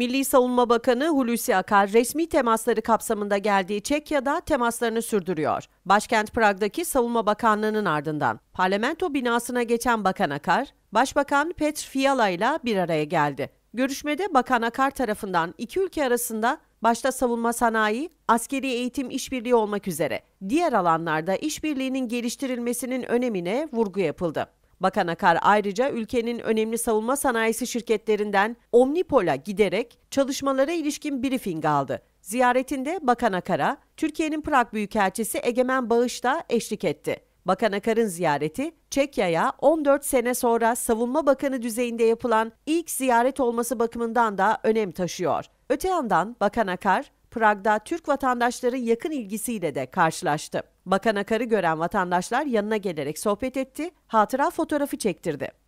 Milli Savunma Bakanı Hulusi Akar resmi temasları kapsamında geldiği Çekya'da temaslarını sürdürüyor. Başkent Prag'daki Savunma Bakanlığı'nın ardından parlamento binasına geçen Bakan Akar, Başbakan Petr Fiala ile bir araya geldi. Görüşmede Bakan Akar tarafından iki ülke arasında başta savunma sanayi, askeri eğitim işbirliği olmak üzere diğer alanlarda işbirliğinin geliştirilmesinin önemine vurgu yapıldı. Bakan Akar ayrıca ülkenin önemli savunma sanayisi şirketlerinden Omnipol'a giderek çalışmalara ilişkin briefing aldı. Ziyaretinde Bakan Akar'a Türkiye'nin Prag Büyükelçisi Egemen Bağış da eşlik etti. Bakan Akar'ın ziyareti Çekya'ya 14 sene sonra savunma bakanı düzeyinde yapılan ilk ziyaret olması bakımından da önem taşıyor. Öte yandan Bakan Akar, Prag'da Türk vatandaşların yakın ilgisiyle de karşılaştı. Bakan Akar'ı gören vatandaşlar yanına gelerek sohbet etti, hatıra fotoğrafı çektirdi.